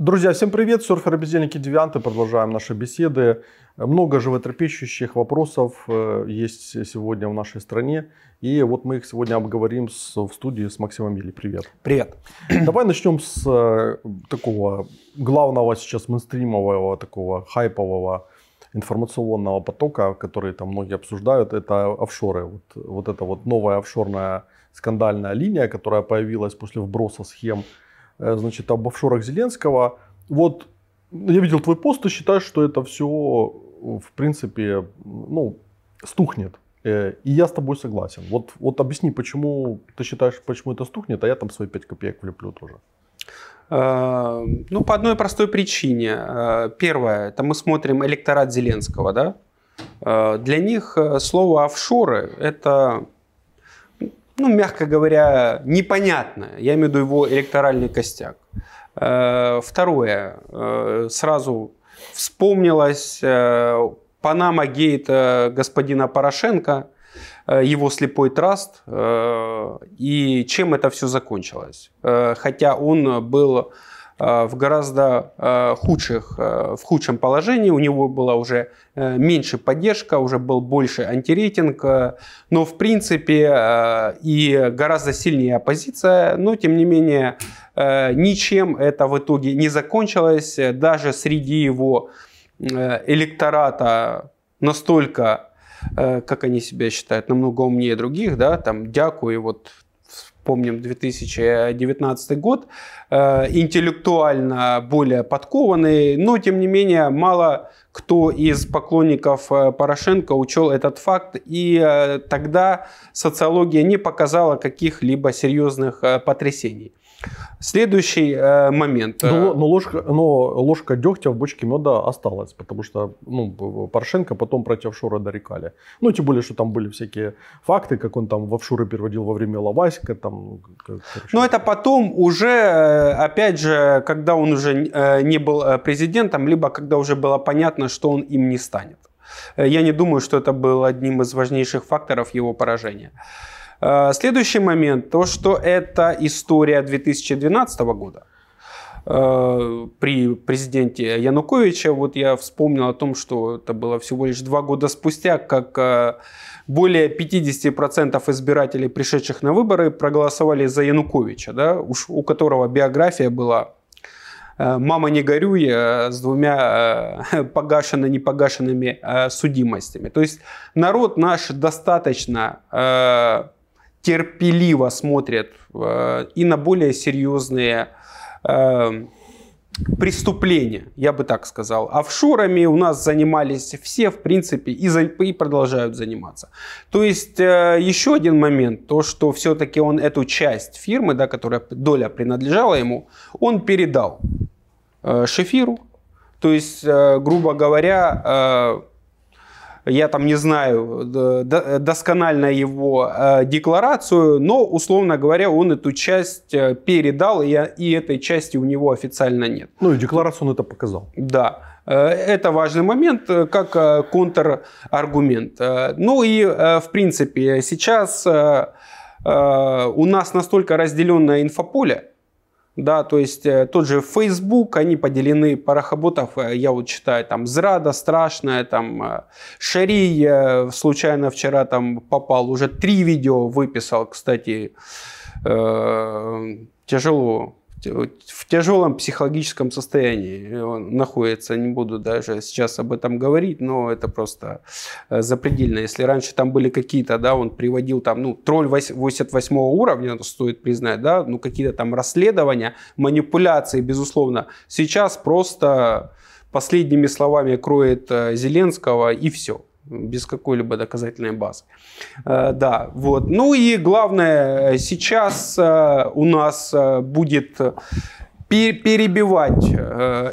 Друзья, всем привет! Серферы, бездельники, девианты. Продолжаем наши беседы. Много животрепещущих вопросов э, есть сегодня в нашей стране. И вот мы их сегодня обговорим с, в студии с Максимом Вилли. Привет. Привет. Давай начнем с э, такого главного сейчас мейнстримового, такого хайпового информационного потока, который там многие обсуждают, это офшоры. Вот, вот эта вот новая офшорная скандальная линия, которая появилась после вброса схем Э, значит, об офшорах Зеленского. Вот ну, я видел твой пост и считаю, что это все, в принципе, ну, стухнет. Э, и я с тобой согласен. Вот, вот объясни, почему ты считаешь, почему это стухнет, а я там свои 5 копеек влеплю тоже. Э, ну, по одной простой причине. Первое, это мы смотрим электорат Зеленского, да? Для них слово офшоры – это ну, мягко говоря, непонятно. Я имею в виду его электоральный костяк. Э, второе. Э, сразу вспомнилось э, Панама Гейт господина Порошенко, его слепой траст и чем это все закончилось. Хотя он был Э, в гораздо э, худших, э, в худшем положении. У него была уже меньше поддержка, уже был больше антирейтинг, но в принципе и гораздо сильнее оппозиция, но тем не менее ничем это в итоге не закончилось. Даже среди его электората настолько как они себя считают, намного умнее других, да, там Дяку и вот помним 2019 год, э, интеллектуально более подкованный, но тем не менее мало кто из поклонников э, Порошенко учел этот факт, и э, тогда социология не показала каких-либо серьезных потрясений. Следующий э, момент. Э. Но, ну, но, ну, ложка, но ну, ложка дегтя в бочке меда осталась, потому что ну, Порошенко потом против Шура дорекали. Ну, тем более, что там были всякие факты, как он там в офшоры переводил во время Лавасика. Там, Но это потом уже, э, опять же, когда он уже э, не был президентом, либо когда уже было понятно, что он им не станет. Я не думаю, что это был одним из важнейших факторов его поражения. Э, следующий момент, то, что это история 2012 года э, при президенте Януковича. Вот я вспомнил о том, что это было всего лишь два года спустя, как э, более 50% избирателей, пришедших на выборы, проголосовали за Януковича, да, уж у которого биография была «Мама, не горюй» с двумя погашенными непогашенными судимостями. То есть народ наш достаточно терпеливо смотрят э, и на более серьезные э, преступления, я бы так сказал. Офшорами у нас занимались все, в принципе, и, продолжают заниматься. То есть э, еще один момент, то, что все-таки он эту часть фирмы, да, которая доля принадлежала ему, он передал Шефиру. То есть, грубо говоря, я там не знаю досконально его э, декларацию, но, условно говоря, он эту часть э, передал, и, этой части у него официально нет. Ну и декларацию он это показал. Да. Э, это важный момент как контраргумент. Ну и, в принципе, сейчас у нас настолько разделенное инфополе, да, то есть э, тот же Facebook, они поделены парохоботов, э, я вот читаю, там, Зрада страшная, там, э, Шарий, случайно вчера там попал, уже три видео выписал, кстати, тяжело в тяжелом психологическом состоянии он находится. Не буду даже сейчас об этом говорить, но это просто э, запредельно. Если раньше там были какие-то, да, он приводил там, ну, тролль 88 уровня, стоит признать, да, ну, какие-то там расследования, манипуляции, безусловно. Сейчас просто последними словами кроет э, Зеленского и все без какой-либо доказательной базы. Э, да, вот. Ну и главное, э, сейчас э, у нас будет перебивать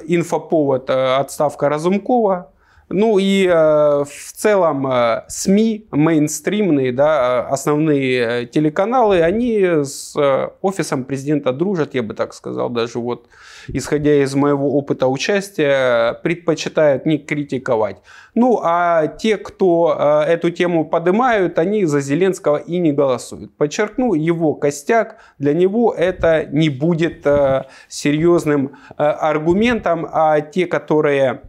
инфоповод отставка Разумкова, ну и э, в целом э, СМИ, мейнстримные, да, э, основные э, телеканалы, они с э, офисом президента дружат, я бы так сказал, даже вот исходя из моего опыта участия, предпочитают не критиковать. Ну а те, кто э, эту тему поднимают, они за Зеленского и не голосуют. Подчеркну, его костяк для него это не будет э, серьезным э, аргументом, а те, которые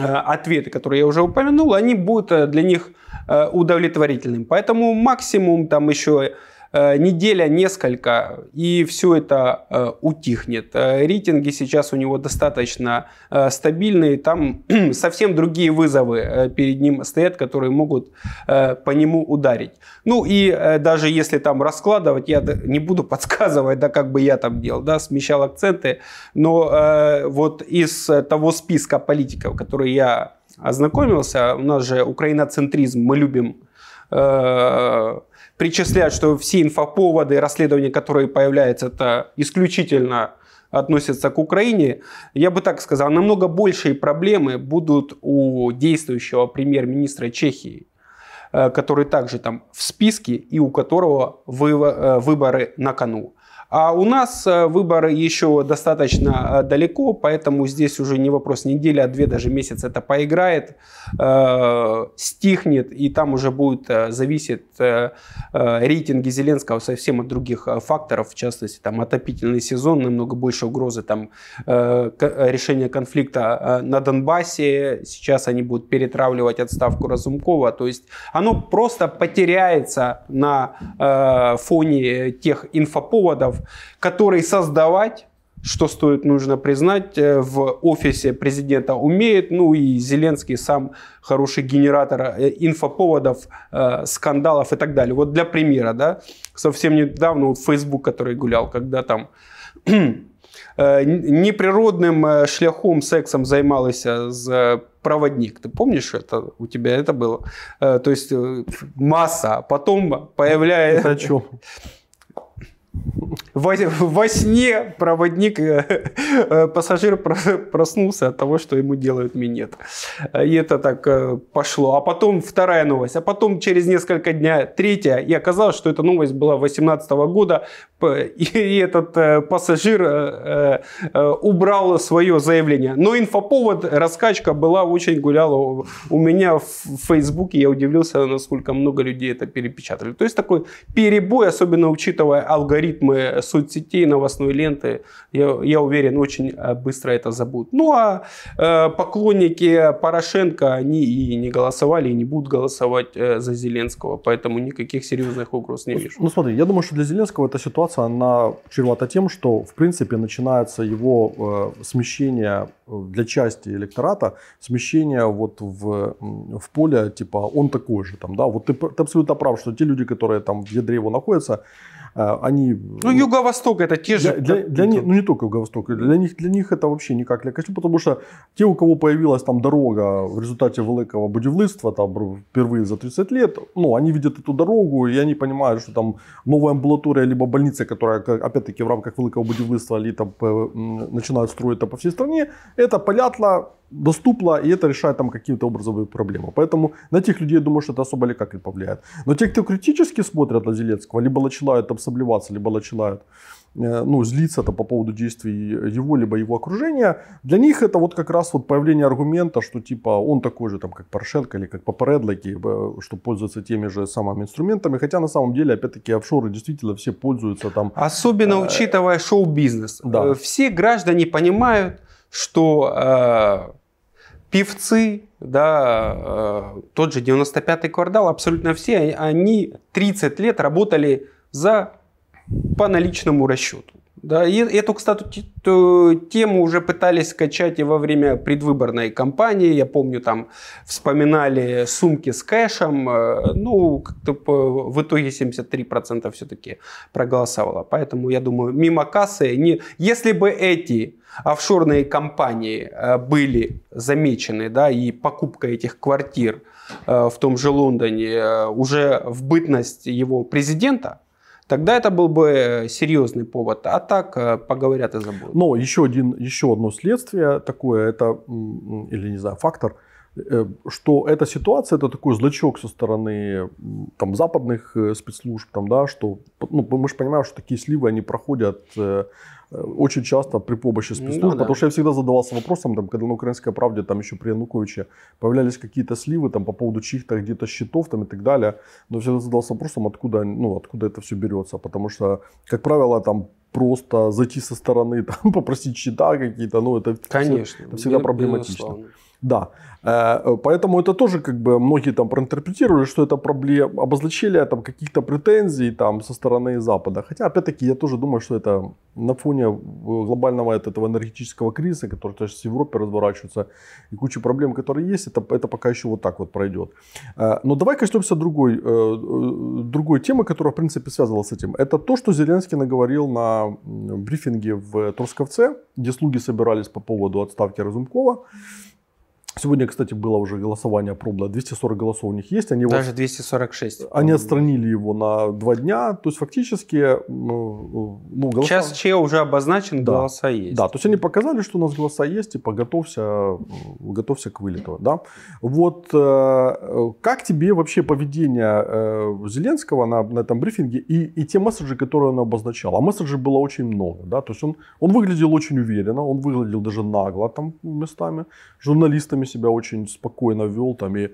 Э, ответы, которые я уже упомянул, они будут э, для них э, удовлетворительным. Поэтому максимум там еще Э, неделя несколько, и все это э, утихнет. Э, рейтинги сейчас у него достаточно стабильные, там совсем другие вызовы перед ним стоят, которые могут по нему ударить. Ну и даже если там раскладывать, я не буду подсказывать, да, как бы я там делал, да, смещал акценты, но вот из того списка политиков, которые я ознакомился, у нас же украиноцентризм, мы любим э, причислять, что все инфоповоды, расследования, которые появляются, это исключительно относятся к Украине, я бы так сказал, намного большие проблемы будут у действующего премьер-министра Чехии, э, который также там в списке и у которого э, выборы на кону. А у нас э, выборы еще достаточно э, далеко, поэтому здесь уже не вопрос недели, а две даже месяц это поиграет, э, стихнет, и там уже будет э, зависеть э, рейтинги Зеленского совсем от других факторов, в частности, там отопительный сезон, намного больше угрозы там э, решения конфликта на Донбассе, сейчас они будут перетравливать отставку Разумкова, то есть оно просто потеряется на э, фоне тех инфоповодов, который создавать что стоит, нужно признать, э, в офисе президента умеет, ну и Зеленский сам хороший генератор э, инфоповодов, э, скандалов и так далее. Вот для примера, да, совсем недавно вот Facebook, который гулял, когда там неприродным шляхом сексом займалася с проводник. Ты помнишь, это у тебя это было? То есть масса. Потом появляется... Это о чем? Во, во сне проводник, э, э, пассажир проснулся от того, что ему делают минет. И это так э, пошло. А потом вторая новость. А потом через несколько дня третья. И оказалось, что эта новость была 2018 года Типа, и этот э, пассажир э, э, убрал свое заявление. Но инфоповод, раскачка была, очень гуляла у меня в Фейсбуке. Я удивился, насколько много людей это перепечатали. То есть такой перебой, особенно учитывая алгоритмы соцсетей, новостной ленты, я, я уверен, очень быстро это забудут. Ну а поклонники Порошенко, они и не голосовали, и не будут голосовать за Зеленского. Поэтому никаких серьезных угроз не ну, вижу. Ну смотри, я думаю, что для Зеленского эта ситуация ситуация, она чревата тем, что, в принципе, начинается его э, смещение э, для части электората, смещение вот в, в поле, типа, он такой же, там, да, вот ты, ты абсолютно прав, что те люди, которые там в ядре его находятся, а, они... Ну, Юго-Восток это те же... Для, для, для них, ну, не только Юго-Восток. Для них, для них это вообще никак для костюм, потому что те, у кого появилась там дорога в результате великого будівництва, там впервые за 30 лет, ну, они видят эту дорогу, и они понимают, что там новая амбулатория, либо больница, которая, опять-таки, в рамках великого будівництва, они там начинают строить это по всей стране, это понятно, доступно, и это решает там какие-то образовые проблемы. Поэтому на тех людей, я думаю, что это особо никак не повлияет. Но те, кто критически смотрят на Зеленского, либо начинают там либо начинают э, ну, злиться -то по поводу действий его, либо его окружения, для них это вот как раз вот появление аргумента, что типа он такой же там, как Порошенко или как Попредлоки, э, что пользуются теми же самыми инструментами, хотя на самом деле, опять-таки, офшоры действительно все пользуются там. Особенно э, учитывая шоу-бизнес. Да. Все граждане понимают, что э, певцы, да, э, тот же 95-й квартал, абсолютно все, они 30 лет работали за по наличному расчету. Да, и эту, кстати, эту тему уже пытались скачать и во время предвыборной кампании. Я помню, там вспоминали сумки с кэшем. Э, ну, в итоге 73% все-таки проголосовало. Поэтому, я думаю, мимо кассы... Не... Если бы эти офшорные компании э, были замечены, да, и покупка этих квартир э, в том же Лондоне уже в бытность его президента, тогда это был бы э, серьезный повод. А так э, поговорят и забудут. Но еще, один, еще одно следствие такое, это, или не знаю, фактор – Э, что эта ситуация, это такой злочок со стороны там, западных э, спецслужб, там, да, что ну, мы же понимаем, что такие сливы, они проходят э, очень часто при помощи ну спецслужб, ну, да. потому что я всегда задавался вопросом, там, когда на «Украинской правде» там еще при Януковиче появлялись какие-то сливы там, по поводу чьих-то где-то счетов там, и так далее, но всегда задавался вопросом, откуда, ну, откуда это все берется, потому что, как правило, там просто зайти со стороны, там, попросить счета какие-то, ну, это, Конечно, это всегда проблематично. Безусловно. Да. Э, э, поэтому это тоже как бы многие там проинтерпретировали, что это проблема, обозначили там каких-то претензий там со стороны Запада. Хотя, опять-таки, я тоже думаю, что это на фоне глобального этого энергетического кризиса, который сейчас в Европе разворачивается, и куча проблем, которые есть, это, это пока еще вот так вот пройдет. Э, но давай коснемся другой, другой темы, которая, в принципе, связана с этим. Это то, что Зеленский наговорил на брифинге в Трусковце, где слуги собирались по поводу отставки Разумкова. Сегодня, кстати, было уже голосование пробное. 240 голосов у них есть. Они Даже 246. Они отстранили его на два дня. То есть, фактически... Э, ну, голоса... Час Че уже обозначен, да. голоса есть. Да, то есть, они показали, что у нас голоса есть, и готовься, готовься к вылету. Да? Вот э, как тебе вообще поведение э, Зеленского на, на этом брифинге и, и те месседжи, которые он обозначал? А месседжей было очень много. Да? То есть, он, он выглядел очень уверенно, он выглядел даже нагло там местами, журналистами себя очень спокойно вел там и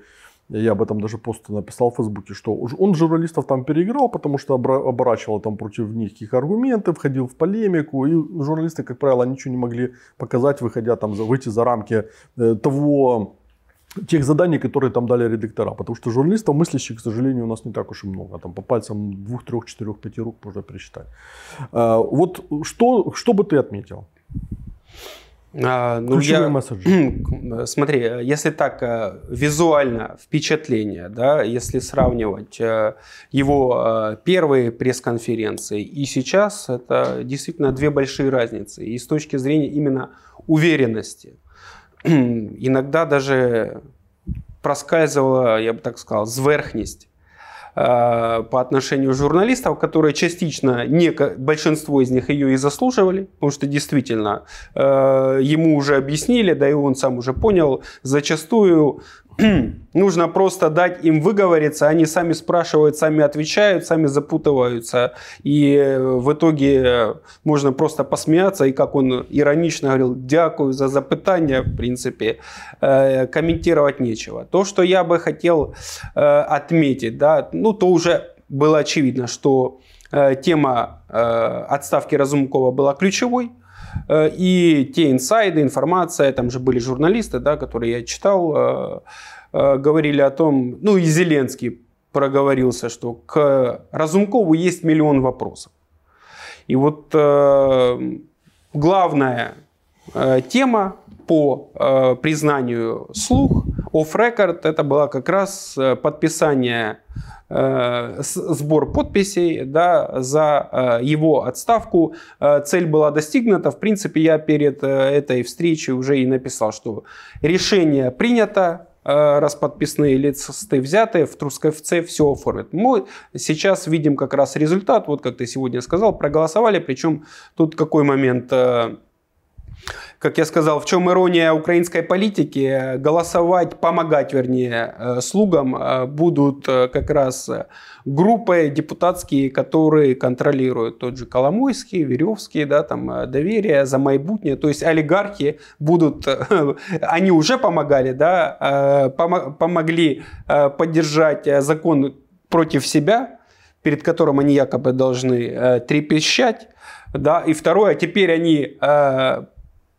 я об этом даже просто написал в Фейсбуке, что он журналистов там переиграл, потому что оборачивал там против них их аргументы, входил в полемику, и журналисты, как правило, ничего не могли показать, выходя там, выйти за рамки э, того, тех заданий, которые там дали редактора. Потому что журналистов мыслящих, к сожалению, у нас не так уж и много. Там по пальцам двух, трех, четырех, пяти рук можно пересчитать. Э, вот что, что бы ты отметил? А, ну, Ключевые я, месседжи. Смотри, если так, э, визуально впечатление, да, если сравнивать э, его э, первые пресс-конференции и сейчас, это действительно две большие разницы. И с точки зрения именно уверенности. Иногда даже проскальзывала, я бы так сказал, зверхність Э, по отношению журналистов, которые частично, не, большинство из них ее и заслуживали, потому что действительно э, ему уже объяснили, да и он сам уже понял, зачастую нужно просто дать им выговориться, они сами спрашивают, сами отвечают, сами запутываются. И э, в итоге э, можно просто посмеяться, и как он иронично говорил, дякую за запытание, в принципе, э, комментировать нечего. То, что я бы хотел отметить, да, ну то уже было очевидно, что тема отставки Разумкова была ключевой – Э, и те инсайды, информация, там же были журналисты, да, которые я читал, э, э, говорили о том, ну и Зеленский проговорился, что к Разумкову есть миллион вопросов. И вот главная тема по признанию слух Off-record это было как раз э, подписание, э, сбор подписей да, за э, его отставку. цель была достигнута. В принципе, я перед этой встречей уже и написал, что решение принято, раз подписные листы взяты, в Трусковце все оформят. Мы сейчас видим как раз результат, вот как ты сегодня сказал, проголосовали, причем тут какой момент как я сказал, в чем ирония украинской политики, голосовать, помогать, вернее, э, слугам э, будут э, как раз группы депутатские, которые контролируют тот же Коломойский, Веревский, да, там, доверие, за майбутнее, то есть олигархи будут, они уже помогали, да, помогли поддержать закон против себя, перед которым они якобы должны трепещать, да, и второе, теперь они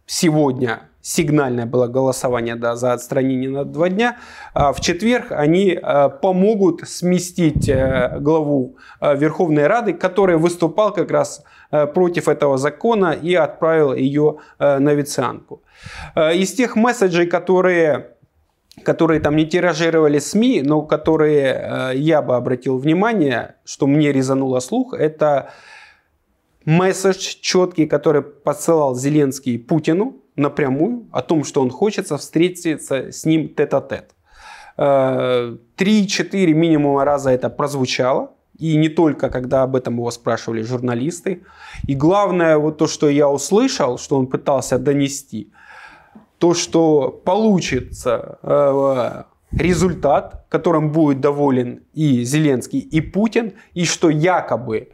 сегодня сигнальное было голосование да, за отстранение на два дня, а в четверг они э, помогут сместить э, главу э, Верховной Рады, который выступал как раз против этого закона и отправил ее на вицианку. Из тех месседжей, которые которые там не тиражировали СМИ, но которые я бы обратил внимание, что мне резануло слух, это месседж четкий, который посылал Зеленский Путину напрямую о том, что он хочет встретиться с ним тет-а-тет. Э, три-четыре минимум раза это прозвучало. И не только, когда об этом его спрашивали журналисты. И главное, вот то, что я услышал, что он пытался донести, то, что получится э, результат, которым будет доволен и Зеленский, и Путин, и что якобы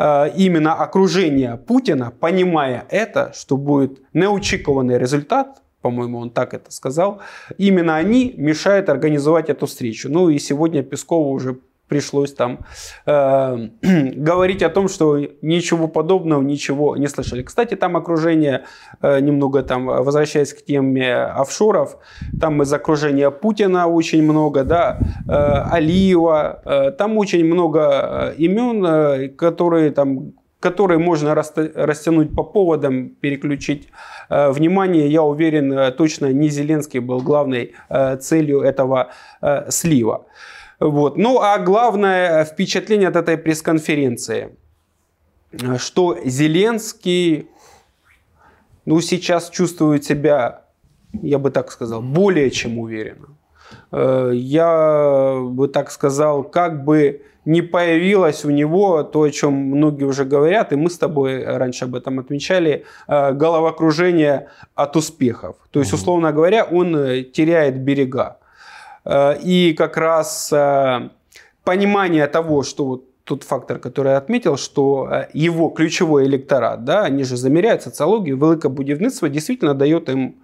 Э, именно окружение Путина, понимая это, что будет неучикованный результат, по-моему, он так это сказал, именно они мешают организовать эту встречу. Ну и сегодня Пескову уже пришлось там э, говорить о том, что ничего подобного, ничего не слышали. Кстати, там окружение, э, немного там, возвращаясь к теме офшоров, там из окружения Путина очень много, да, э, Алиева, э, там очень много э, имен, э, которые там которые можно растянуть по поводам, переключить э, внимание. Я уверен, э, точно не Зеленский был главной э, целью этого э, слива. Вот. Ну а главное э, впечатление от этой пресс-конференции, э, что Зеленский ну, сейчас чувствует себя, я бы так сказал, более чем уверенно. Э, я бы так сказал, как бы не появилось у него то, о чем многие уже говорят, и мы с тобой раньше об этом отмечали, головокружение от успехов. То есть, условно говоря, он теряет берега. Э, и как раз э, понимание того, что вот тот фактор, который я отметил, что э, его ключевой электорат, да, они же замеряют социологию, великое будивництво действительно дает им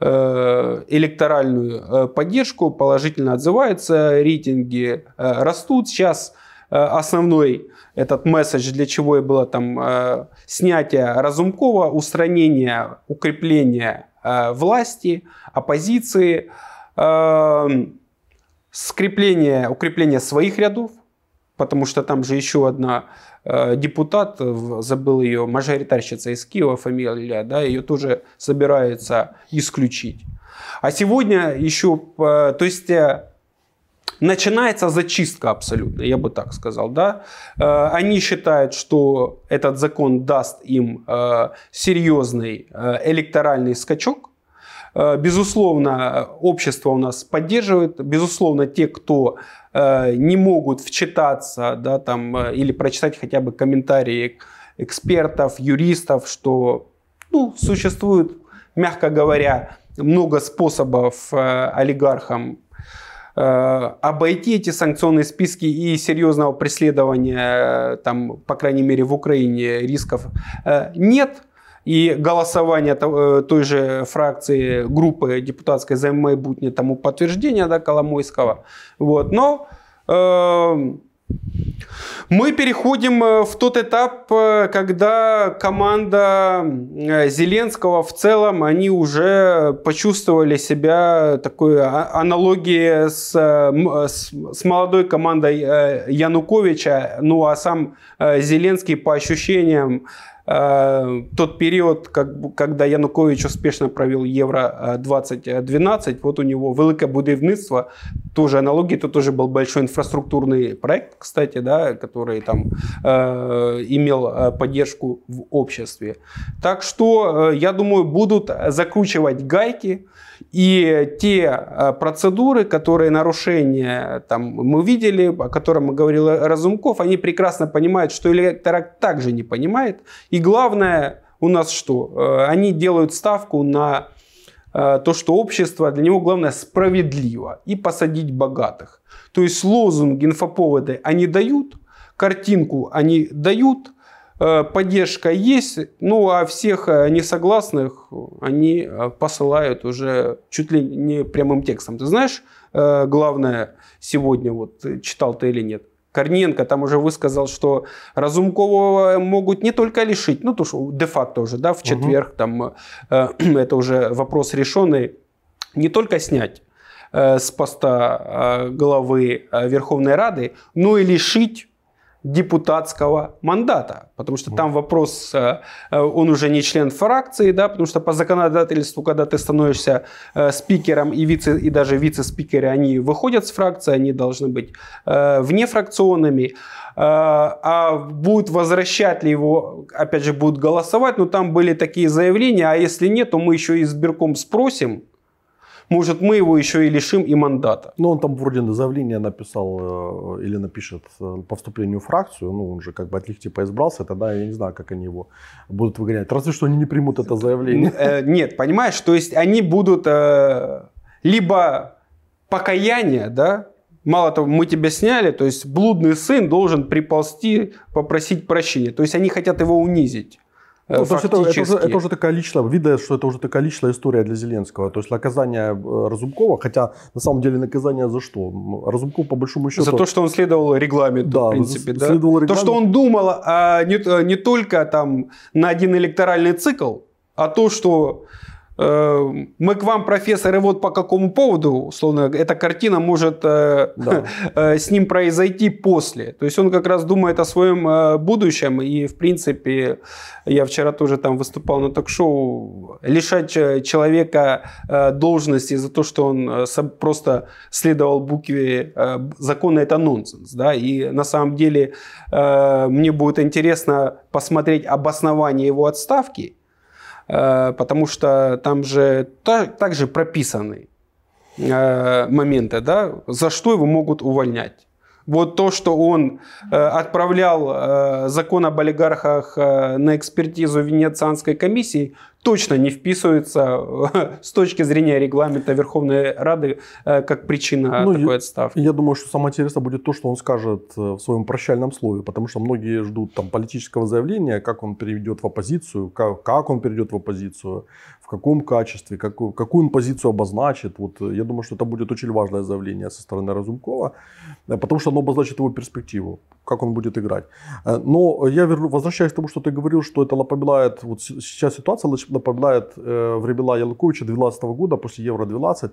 электоральную поддержку, положительно отзывается, рейтинги растут. Сейчас основной этот месседж, для чего и было там снятие Разумкова, устранение, укрепление власти, оппозиции. Эм, скрепление, укрепление своих рядов, потому что там же еще одна э, депутат, э, забыл ее, мажоритарщица из Киева, фамилия, да, ее тоже собираются исключить. А сегодня еще, э, то есть э, начинается зачистка абсолютно, я бы так сказал, да. Э, они считают, что этот закон даст им э, серьезный э, электоральный скачок, Э, безусловно, общество у нас поддерживает, безусловно, те, кто э, не могут вчитаться да, там, э, или прочитать хотя бы комментарии экспертов, юристов, что ну, существует, мягко говоря, много способов олигархам обойти эти санкционные списки и серьезного преследования, там, по крайней мере, в Украине рисков нет и голосование э, той же фракции, группы депутатской за Майбутни, тому подтверждение да, Коломойского. Вот. Но э, мы переходим э, в тот этап, э, когда команда Зеленского в целом, они уже почувствовали себя такой а, аналогии с, с, с молодой командой Януковича, ну а сам Зеленский по ощущениям Э, тот период, как, когда Янукович успешно провел Евро-2012, э, вот у него «Велике будівництво», тоже аналогии, это тоже был большой инфраструктурный проект, кстати, да, который там э, имел э, поддержку в обществе. Так что, я думаю, будут закручивать гайки, и те э, процедуры, которые нарушения там, мы видели, о котором говорил Разумков, они прекрасно понимают, что электорат также не понимает. И главное у нас что? Э, они делают ставку на э, то, что общество, для него главное справедливо и посадить богатых. То есть лозунг инфоповоды они дают, картинку они дают, Э, поддержка есть, ну а всех э, несогласных они э, посылают уже чуть ли не прямым текстом. Ты знаешь, главное сегодня, вот читал ты или нет, Корненко там уже высказал, что Разумкового могут не только лишить, ну то что де-факто уже, да, в четверг угу. там это уже вопрос решенный, не только снять с поста главы Верховной Рады, но и лишить депутатского мандата, потому что там вопрос, э, э, он уже не член фракции, да, потому что по законодательству, когда ты становишься э, спикером и вице и даже вице-спикеры, они выходят с фракции, они должны быть внефракционными, а будут возвращать ли его, опять же, будут голосовать, но там были такие заявления, а если нет, то мы еще и сберком спросим, может, мы его еще и лишим и мандата. Ну, он там вроде заявление написал э, или напишет э, по вступлению в фракцию. Ну, он же как бы от типа избрался. Тогда я не знаю, как они его будут выгонять. Разве что они не примут это заявление. Э, нет, понимаешь? То есть они будут либо покаяние, да, Мало того, мы тебя сняли, то есть блудный сын должен приползти, попросить прощения. То есть они хотят его унизить. Э, ну, то есть это, это, уже, это уже такая личная, видно, что это уже такая личная история для Зеленского. То есть наказание э, Разумкова, хотя на самом деле наказание за что? Разумков по большому счету... За то, что он следовал регламенту, да, в принципе. Да? Следовал регламент... То, что он думал а, не, э, не только там, на один электоральный цикл, а то, что Э, мы к вам, профессор, и вот по какому поводу, условно, эта картина может э, да. Э, с ним произойти после. То есть он как раз думает о своем будущем, и, в принципе, я вчера тоже там выступал на ток-шоу, лишать человека должности за то, что он просто следовал букве закона, это нонсенс. Да? И на самом деле мне будет интересно посмотреть обоснование его отставки, Э, потому что там же также прописаны э, моменты, да, за что его могут увольнять. Вот то, что он э, отправлял закон об олигархах на экспертизу Венецианской комиссии, точно не вписывается э, с точки зрения регламента Верховной Рады э, как причина ну, такой отставки. Я, я думаю, что самое интересное будет то, что он скажет э, в своем прощальном слове, потому что многие ждут там политического заявления, как он переведет в оппозицию, как, как он перейдет в оппозицию, в каком качестве, как, какую он позицию обозначит. Вот я думаю, что это будет очень важное заявление со стороны Разумкова, потому что оно обозначит его перспективу, как он будет играть. Но я верну, возвращаюсь к тому, что ты говорил, что это лапобелает вот сейчас ситуация напоминает э, времена Януковича 2012 года а после Евро-12.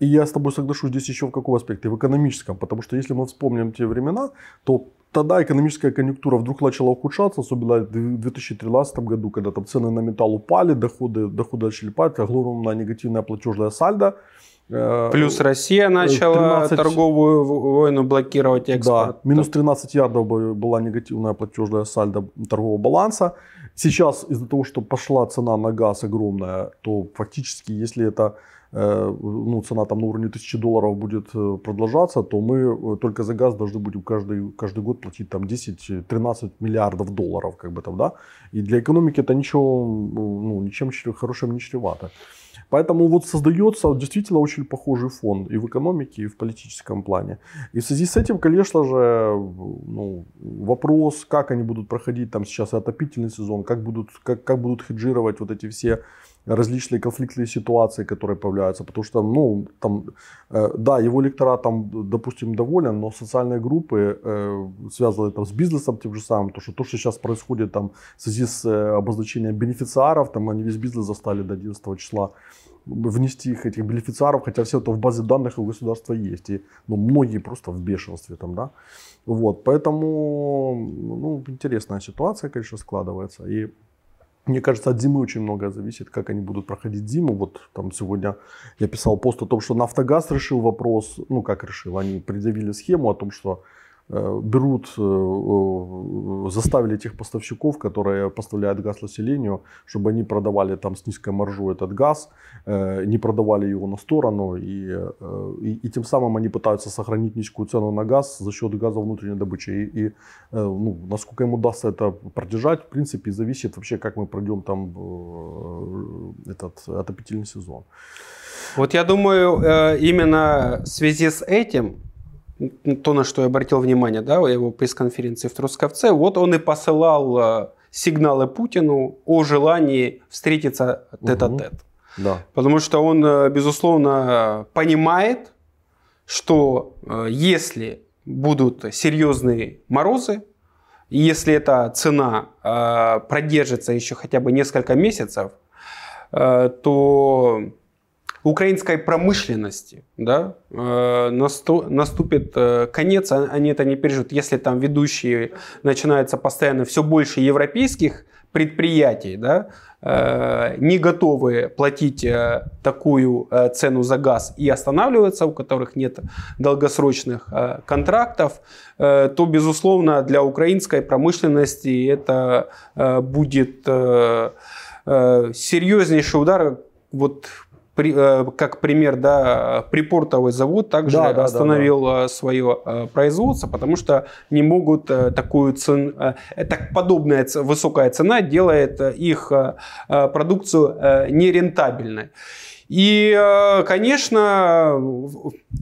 И я с тобой соглашусь здесь еще в каком аспекте? В экономическом. Потому что если мы вспомним те времена, то тогда экономическая конъюнктура вдруг начала ухудшаться, особенно в 2013 году, когда там цены на металл упали, доходы, доходы начали падать, а огромная негативная платежная сальда, э, Плюс Россия э, начала 13... торговую войну блокировать экспорт. Да, минус 13 ярдов была негативная платежная сальда торгового баланса. Сейчас из-за того, что пошла цена на газ огромная, то фактически, если это э, ну, цена там на уровне 1000 долларов будет э, продолжаться, то мы э, только за газ должны будем каждый, каждый год платить там 10-13 миллиардов долларов, как бы там, да. И для экономики это ничего, ну, ничем хорошим не чревато. Поэтому вот создается действительно очень похожий фон и в экономике, и в политическом плане. И в связи с этим, конечно же, ну, вопрос, как они будут проходить там сейчас отопительный сезон, как будут, как, как будут хеджировать вот эти все различные конфликтные ситуации, которые появляются, потому что, ну, там, э, да, его электорат там, допустим, доволен, но социальные группы, э, связанные там с бизнесом тем же самым, то, что то, что сейчас происходит там в связи с э, обозначением бенефициаров, там они весь бизнес застали до 11 числа, внести их, этих бенефициаров, хотя все это в базе данных у государства есть. И ну, многие просто в бешенстве там, да. Вот, поэтому, ну, интересная ситуация, конечно, складывается. И мне кажется, от зимы очень многое зависит, как они будут проходить зиму. Вот там сегодня я писал пост о том, что Нафтогаз решил вопрос, ну как решил, они предъявили схему о том, что Э, берут, э, заставили тех поставщиков, которые поставляют газ населению, чтобы они продавали там с низкой маржой этот газ, э, не продавали его на сторону, и, и, и тем самым они пытаются сохранить низкую цену на газ за счет газа внутренней добычи. И, и ну, насколько им удастся это продержать, в принципе, зависит вообще, как мы пройдем там этот отопительный сезон. Вот я думаю, именно в связи с этим то, на что я обратил внимание, да, его пресс-конференции в Трусковце, вот он и посылал э, сигналы Путину о желании встретиться тет-а-тет. -а Да. Потому что он, э, безусловно, понимает, что э, если будут серьезные морозы, если эта цена продержится еще хотя бы несколько месяцев, то украинской промышленности, да, э, наступит э, конец, а, они это не переживут. Если там ведущие начинаются постоянно все больше европейских предприятий, да, э, не готовы платить такую цену за газ и останавливаются, у которых нет долгосрочных контрактов, то, безусловно, для украинской промышленности это будет серьезнейший удар вот при, э, как пример, да, припортовый завод также да, да, остановил да, да. Э, свое э, производство, потому что не могут такую цену, так подобная высокая цена делает их продукцию нерентабельной. И, э, конечно,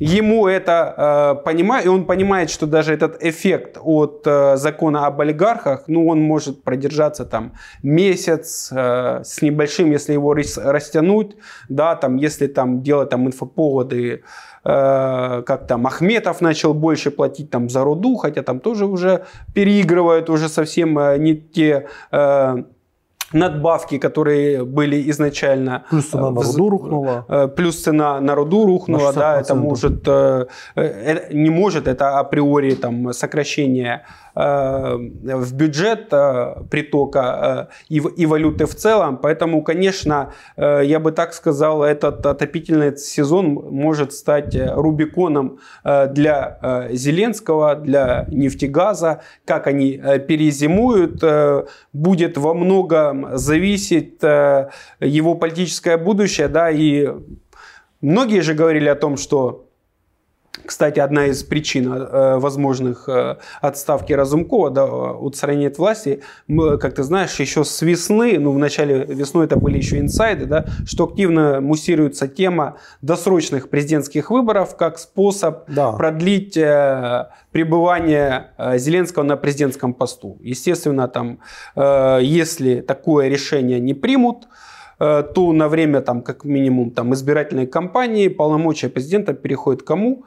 ему это э, понимает, и он понимает, что даже этот эффект от э, закона об олигархах, ну, он может продержаться там месяц с небольшим, если его растянуть, да, там, если там делать там инфоповоды, как там Ахметов начал больше платить там за руду, хотя там тоже уже переигрывают уже совсем не те надбавки, которые были изначально. Плюс цена э, на руду рухнула. Э, плюс цена на руду рухнула, на да, это может, э, не может, это априори там сокращение в бюджет притока и, и валюты в целом. Поэтому, конечно, я бы так сказал, этот отопительный сезон может стать рубиконом для Зеленского, для нефтегаза, как они перезимуют. Будет во много этом зависит э, его политическое будущее, да, и многие же говорили о том, что кстати, одна из причин э, возможных э, отставки Разумкова, да, э, отстранения от власти, как ты знаешь, еще с весны, ну, в начале весной это были еще инсайды, да, что активно муссируется тема досрочных президентских выборов как способ да. продлить пребывание Зеленского на президентском посту. Естественно, там, если такое решение не примут, то на время, там, как минимум, там, избирательной кампании полномочия президента переходит кому?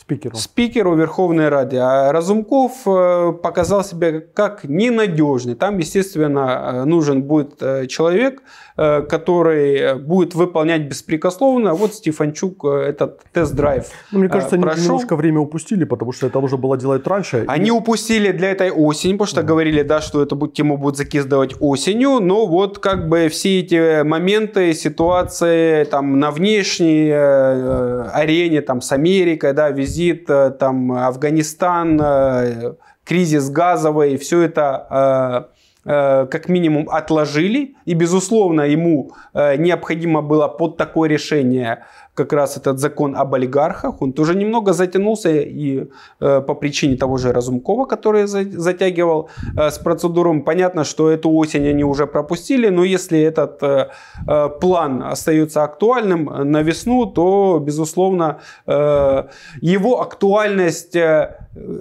спикеру. спикеру Верховной Рады. А Разумков э, показал себя как ненадежный. Там, естественно, э, нужен будет э, человек, который будет выполнять беспрекословно. Вот Стефанчук этот тест-драйв ну, Мне кажется, прошел. они немножко время упустили, потому что это уже было делать раньше. Они и... упустили для этой осени, потому что mm. говорили, да, что эту тему будут закиздывать осенью. Но вот как бы все эти моменты, ситуации там на внешней арене, там с Америкой, да, везде транзит, э, там, Афганистан, э, кризис газовый, все это э, как минимум отложили, и, безусловно, ему необходимо было под такое решение как раз этот закон об олигархах, он тоже немного затянулся и э, по причине того же Разумкова, который затягивал э, с процедуром. Понятно, что эту осень они уже пропустили, но если этот э, э план остается актуальным э, на весну, то, безусловно, э, его актуальность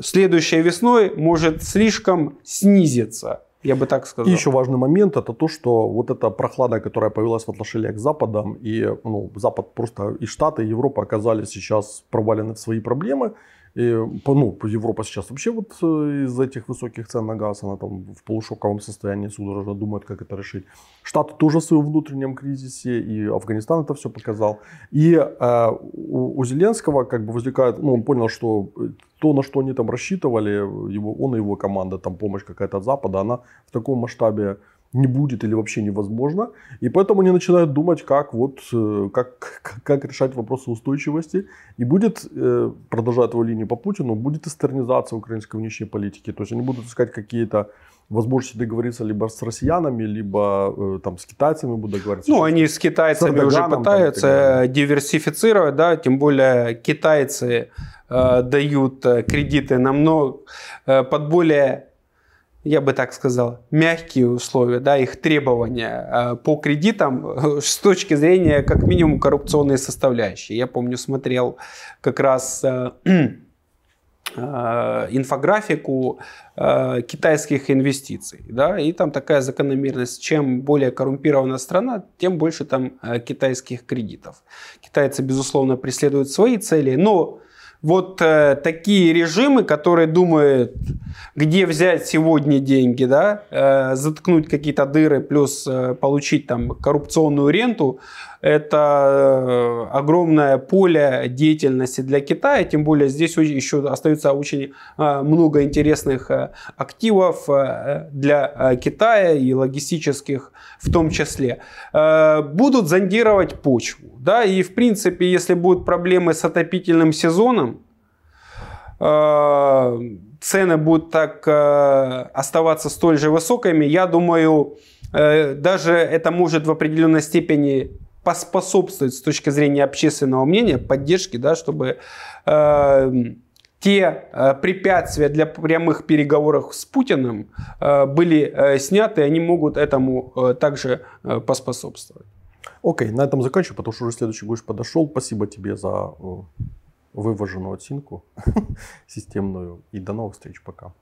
следующей весной может слишком снизиться. Я бы так сказал. И еще важный момент, это то, что вот эта прохлада, которая появилась в отношениях к Западам, и ну, Запад просто, и Штаты, и Европа оказались сейчас провалены в свои проблемы, и, ну, Европа сейчас вообще вот э, из-за этих высоких цен на газ, она там в полушоковом состоянии судорожно думает, как это решить. Штаты тоже в своем внутреннем кризисе, и Афганистан это все показал. И э, у, у Зеленского как бы возникает, ну, он понял, что э, то, на что они там рассчитывали, его, он и его команда, там помощь какая-то от Запада, она в таком масштабе не будет или вообще невозможно. И поэтому они начинают думать, как, вот, э, как, как решать вопросы устойчивости. И будет, э, продолжая твою линию по Путину, будет эстернизация украинской внешней политики. То есть они будут искать какие-то возможности договориться либо с россиянами, либо э, там с китайцами будут договориться. Ну, они с китайцами с уже пытаются диверсифицировать, да, тем более китайцы э, дают кредиты намного э, под более я бы так сказал, мягкие условия, да, их требования э, по кредитам э, с точки зрения как минимум коррупционной составляющей. Я помню, смотрел как раз э, инфографику китайских инвестиций. Да? И там такая закономерность, чем более коррумпирована страна, тем больше там китайских кредитов. Китайцы, безусловно, преследуют свои цели, но вот э, такие режимы, которые думают, где взять сегодня деньги, да, э, заткнуть какие-то дыры, плюс э, получить там коррупционную ренту, это э, огромное поле деятельности для Китая, тем более здесь еще остается очень э, много интересных э, активов для Китая и логистических в том числе. Будут зондировать почву, да, и в принципе, если будут проблемы с отопительным сезоном, цены будут так оставаться столь же высокими, я думаю, даже это может в определенной степени поспособствовать с точки зрения общественного мнения, поддержки, да, чтобы э, те э, препятствия для прямых переговоров с Путиным э, были э, сняты, и они могут этому э, также э, поспособствовать. Окей, okay, на этом заканчиваю, потому что уже следующий гость подошел. Спасибо тебе за э, вываженную оценку системную. И до новых встреч. Пока.